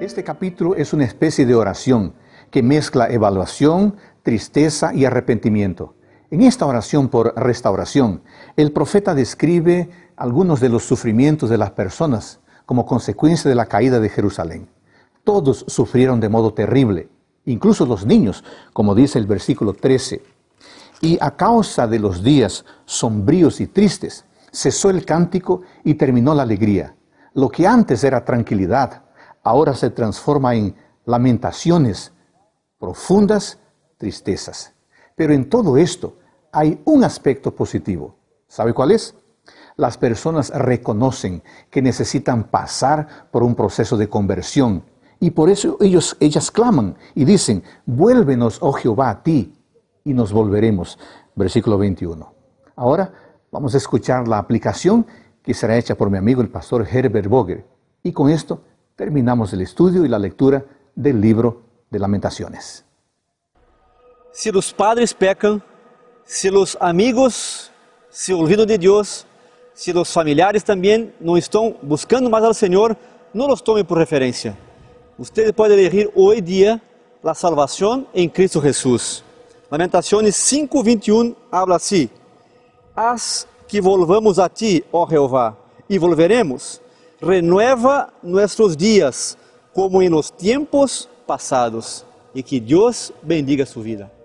Este capítulo es una especie de oración que mezcla evaluación, tristeza y arrepentimiento. En esta oración por restauración, el profeta describe algunos de los sufrimientos de las personas como consecuencia de la caída de Jerusalén. Todos sufrieron de modo terrible, incluso los niños, como dice el versículo 13. Y a causa de los días sombríos y tristes, cesó el cántico y terminó la alegría. Lo que antes era tranquilidad, ahora se transforma en lamentaciones, profundas tristezas. Pero en todo esto hay un aspecto positivo. ¿Sabe cuál es? Las personas reconocen que necesitan pasar por un proceso de conversión y por eso ellos, ellas claman y dicen, vuélvenos, oh Jehová, a ti y nos volveremos. Versículo 21. Ahora vamos a escuchar la aplicación que será hecha por mi amigo el pastor Herbert Boger. Y con esto terminamos el estudio y la lectura del libro de lamentaciones. Si los padres pecan, si los amigos se olvidan de Dios, se os familiares também não estão buscando mais ao Senhor, não os tome por referência. Você pode elegir hoje dia a salvação em Cristo Jesus. Lamentações 5:21 habla assim: Haz que volvamos a ti, ó oh Jeová, e volveremos renueva nuestros días como en los tiempos pasados. Y que Dios bendiga su vida.